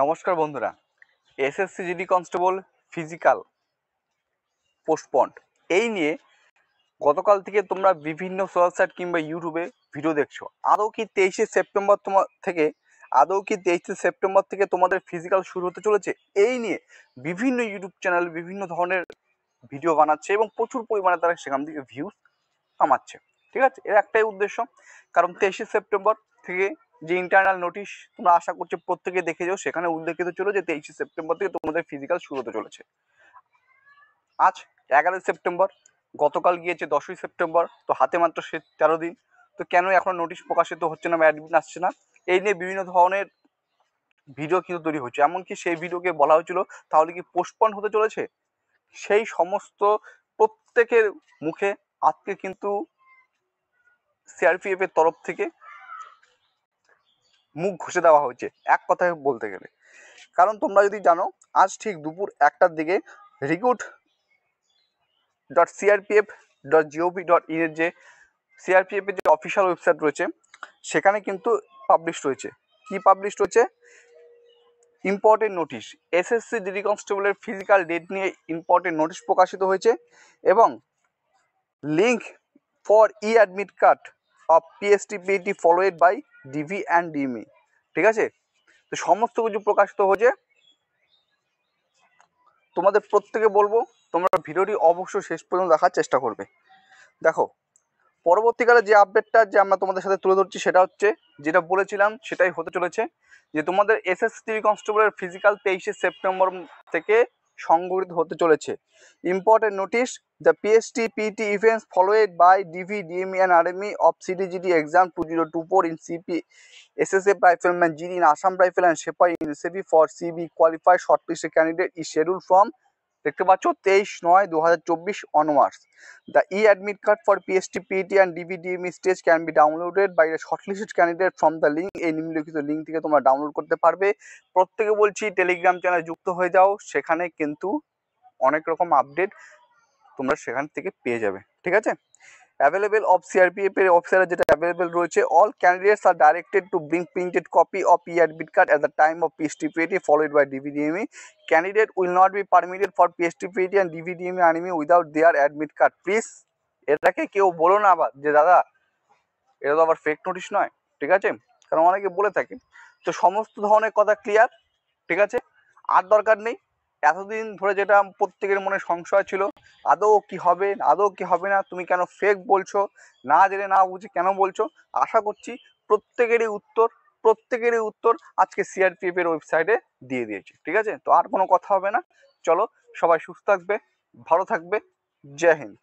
নমস্কার বন্ধুরা SSC GD constable physical postponed এই নিয়ে গতকাল থেকে তোমরা বিভিন্ন সোশ্যাল কিংবা ইউটিউবে ভিডিও দেখছো আদৌ কি তেইশে সেপ্টেম্বর তোমার থেকে আদৌ কি তেইশে সেপ্টেম্বর থেকে তোমাদের ফিজিক্যাল শুরু হতে চলেছে এই নিয়ে বিভিন্ন ইউটিউব চ্যানেল বিভিন্ন ধরনের ভিডিও বানাচ্ছে এবং প্রচুর পরিমাণে তারা সেখান থেকে ভিউজ কামাচ্ছে ঠিক আছে এর একটাই উদ্দেশ্য কারণ তেইশে সেপ্টেম্বর থেকে যে ইন্টারনাল নোটিশ তোমরা আশা করছো প্রত্যেকে দেখে যাও সেখানে উল্লেখিত ছিল যে তেইশে সেপ্টেম্বর থেকে তোমাদের ফিজিক্যাল শুরু হতে চলেছে আজ এগারোই সেপ্টেম্বর গতকাল গিয়েছে দশই সেপ্টেম্বর তো হাতে মাত্র সে তেরো দিন তো কেন এখন নোটিশ প্রকাশিত হচ্ছে না অ্যাডমিট আসছে না এই নিয়ে বিভিন্ন ধরনের ভিডিও কিন্তু তৈরি হচ্ছে এমনকি সেই ভিডিওকে বলা হয়েছিল তাহলে কি পোস্টপন হতে চলেছে সেই সমস্ত প্রত্যেকের মুখে আজকে কিন্তু সিআরপিএফ এর তরফ থেকে মুখ ঘষে দেওয়া হয়েছে এক কথায় বলতে গেলে কারণ তোমরা যদি জানো আজ ঠিক দুপুর একটার দিকে recruit dot CRPF dot GOV dot এর যে সিআরপিএফের যে অফিসিয়াল ওয়েবসাইট রয়েছে সেখানে কিন্তু পাবলিশ রয়েছে কি পাবলিশ রয়েছে ইম্পর্টেন্ট নোটিশ এসএসসি ডিডি কনস্টেবলের ফিজিক্যাল ডেট নিয়ে ইম্পর্টেন্ট নোটিশ প্রকাশিত হয়েছে এবং link for e admit card of PST PAT followed by DV and DME ঠিক আছে তো সমস্ত কিছু প্রকাশিত হয়েছে তোমাদের প্রত্যেকে বলবো তোমরা ভিডিওটি অবশ্যই শেষ পর্যন্ত দেখার চেষ্টা করবে দেখো পরবর্তীকালে যে আপডেটটা যে আমরা তোমাদের সাথে তুলে ধরছি সেটা হচ্ছে যেটা বলেছিলাম সেটাই হতে চলেছে যে তোমাদের এসএসসি কনস্টেবলের ফিজিক্যাল তেইশে সেপ্টেম্বর থেকে সংগঠিত হতে চলেছে important notice the PST PT events followed by DV DME and army of CDGD exam two zero two four in CP SSF rifleman GD in Assam rifle and sepoy in SEBI for CB qualify shortlisted candidate e schedule from দেখতে পাচ্ছ তেইশ নয় দু হাজার চব্বিশ onwards the e admit card for PST PT and DVDM stage can be downloaded by shortlisted candidate from the link এই নিম্নলিখিত link থেকে তোমরা ডাউনলোড করতে পারবে প্রত্যেকে বলছি টেলিগ্রাম চ্যানেলে যুক্ত হয়ে যাও সেখানে কিন্তু অনেক রকম আপডেট তোমরা সেখান থেকে পেয়ে যাবে ঠিক আছে available of CRPF officer যেটা available রয়েছে all candidates are directed to bring printed copy of e-admit card at the time of PSTPAT followed by DVDME candidate will not be permitted for PSTPAT and DVDME enemy without their admit card please এটাকে কেউ বলো না আবার যে দাদা এটা তো আবার ফেক নোটিশ নয় ঠিক আছে কারণ অনেকে বলে থাকে তো সমস্ত ধরনের কথা ক্লিয়ার ঠিক আছে আর দরকার নেই এতদিন ধরে যেটা প্রত্যেকের মনে সংশয় ছিল আদৌ কি হবে আদৌ কি হবে না তুমি কেন ফেক বলছো না জেনে না বুঝে কেন বলছো আশা করছি প্রত্যেকেরই উত্তর প্রত্যেকেরই উত্তর আজকে সিআরপিএফ এর ওয়েবসাইটে দিয়ে দিয়েছে ঠিক আছে তো আর কোনো কথা হবে না চলো সবাই সুস্থ থাকবে ভালো থাকবে জয় হিন্দ